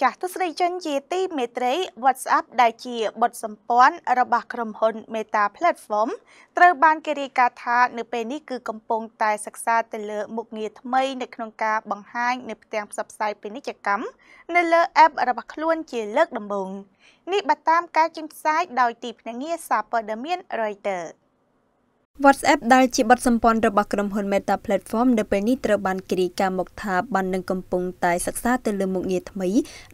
ចាស់ទស្សនីជនជាទីមេត្រី WhatsApp ដែលជាបុតសម្ព័ន្ធរបស់ក្រុមហ៊ុន Meta Platform ត្រូវបានគេរាយការណ៍ថា នៅពេលនេះគឺកំពុងតែសិក្សាទៅលើមុខងារថ្មីនៅក្នុងការបង្ហាញនៅផ្ទាំងផ្សព្វផ្សាយពាណិជ្ជកម្មនៅលើ App របស់ខ្លួនជាលើកដំបូងនេះបើតាមការចេញផ្សាយដោយទីភ្នាក់ងារសារព័ត៌មាន Reuters WhatsApp ដែលជាបទសម្ព័ន្ធរបស់ក្រុមហ៊ុន Meta Platform នៅពេលនេះត្រូវបានគេរាយការណ៍មកថាបាននឹងកំពុង តែសិក្សាទៅលើមុខងារថ្មី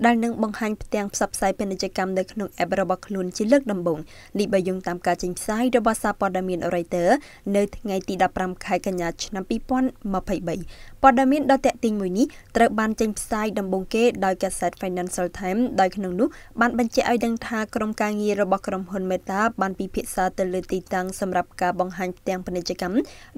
ដែលនឹងបង្ហាញផ្ទាំងផ្សព្វផ្សាយពាណិជ្ជកម្មនៅក្នុង App របស់ខ្លួនជាលើកដំបូងនេះបើយោងតាមការចេញផ្សាយរបស់សារព័ត៌មាន Reuters នៅថ្ងៃទី15ខែកញ្ញាឆ្នាំ2023ព័ត៌មានដ៏ទាក់ទាញមួយនេះត្រូវបានចេញផ្សាយដំបូងគេដោយ Gazette Financial Times ដោយក្នុងនោះ បានបញ្ជាក់ឲ្យដឹងថាក្រុមការងាររបស់ក្រុមហ៊ុន Meta បានពិភាក្សាទៅលើទីតាំងសម្រាប់ការបង្ហាញញផ្ទាំងពាណិជ្ជកម្ម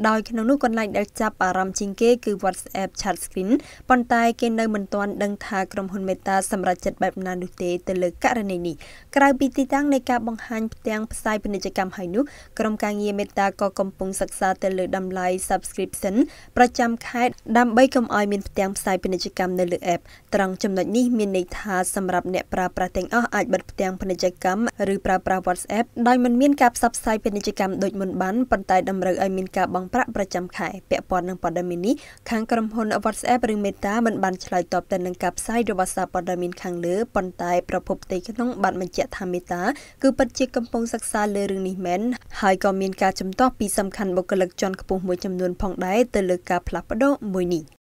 ដោយក្នុងនោះកន្លែងដែលចាប់អារម្មណ៍ជាងគេគឺ WhatsApp Chat Screen ប៉ុន្តែ គេនៅមិនទាន់ដឹងថាក្រុមហ៊ុនមេតាសម្រេចចិត្តបែបណានោះទេទៅលើករណីនេះក្រៅពីទីតាំងនៃការបង្ហាញផ្ទាំងផ្សាយពាណិជ្ជកម្មហើយនោះក្រុមការងារមេតាក៏កំពុងសិក្សាទៅលើតម្លៃ subscription ប្រចាំខែដើម្បីកុំឲ្យមានផ្ទាំងផ្សាយពាណិជ្ជកម្មនៅលើ app ត្រង់ចំណុចនេះមានន័យថាសម្រាប់អ្នកប្រើប្រាស់ទាំងអស់អាចបិទផ្ទាំងពាណិជ្ជកម្មឬប្រើប្រាស់ WhatsApp ដោយមិនមានការផ្សព្វផ្សាយពាណិជ្ជកម្មដូចមុនបានប៉ុន្តែតម្រូវឲ្យមានការបង់ប្រាក់ប្រចាំខែពាក់ព័ន្ធនឹងព័ត៌មាននេះខាងក្រុមហ៊ុន WhatsApp ឬ Meta មិនបានឆ្លើយតបទៅនឹងការផ្សាយរបស់សារព័ត៌មានខាងលើប៉ុន្តែប្រភពផ្ទៃក្នុងបានបញ្ជាក់ថា Meta គឺពិតជាកំពុងសិក្សាលើរឿងនេះមែនហើយក៏មានការជំទាស់ពីសំខាន់បុគ្គលិកជាន់ខ្ពស់មួយចំនួនផងដែរទៅលើការផ្លាស់ប្ដូរមួយនេះ